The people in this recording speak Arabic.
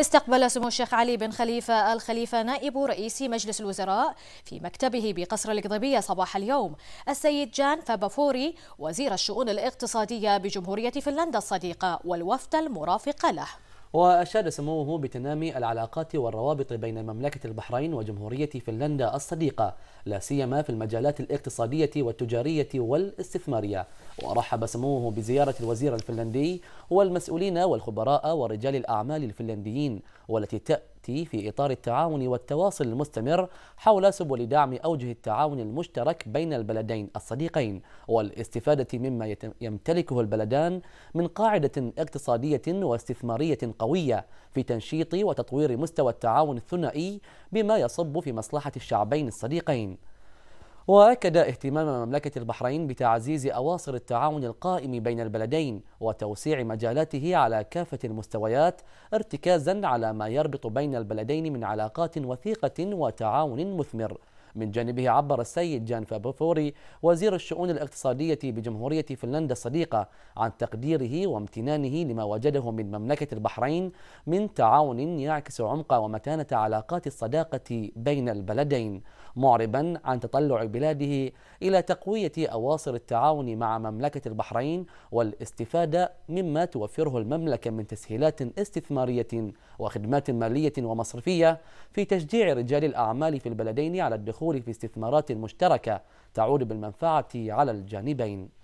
استقبل سمو الشيخ علي بن خليفة الخليفة نائب رئيس مجلس الوزراء في مكتبه بقصر القضبية صباح اليوم السيد جان فابافوري وزير الشؤون الاقتصادية بجمهورية فنلندا الصديقة والوفد المرافق له وأشاد سموه بتنامي العلاقات والروابط بين مملكة البحرين وجمهورية فنلندا الصديقة لا سيما في المجالات الاقتصادية والتجارية والاستثمارية ورحب سموه بزيارة الوزير الفنلندي والمسؤولين والخبراء ورجال الأعمال الفنلنديين والتي تي في إطار التعاون والتواصل المستمر حول سبل دعم أوجه التعاون المشترك بين البلدين الصديقين والاستفادة مما يمتلكه البلدان من قاعدة اقتصادية واستثمارية قوية في تنشيط وتطوير مستوى التعاون الثنائي بما يصب في مصلحة الشعبين الصديقين وأكد اهتمام مملكة البحرين بتعزيز أواصر التعاون القائم بين البلدين وتوسيع مجالاته على كافة المستويات ارتكازا على ما يربط بين البلدين من علاقات وثيقة وتعاون مثمر من جانبه عبر السيد جان فابوفوري وزير الشؤون الاقتصادية بجمهورية فنلندا الصديقة عن تقديره وامتنانه لما وجده من مملكة البحرين من تعاون يعكس عمق ومتانة علاقات الصداقة بين البلدين معربا عن تطلع بلاده إلى تقوية أواصر التعاون مع مملكة البحرين والاستفادة مما توفره المملكة من تسهيلات استثمارية وخدمات مالية ومصرفية في تشجيع رجال الأعمال في البلدين على الدخول الدخول في استثمارات مشتركة تعود بالمنفعة على الجانبين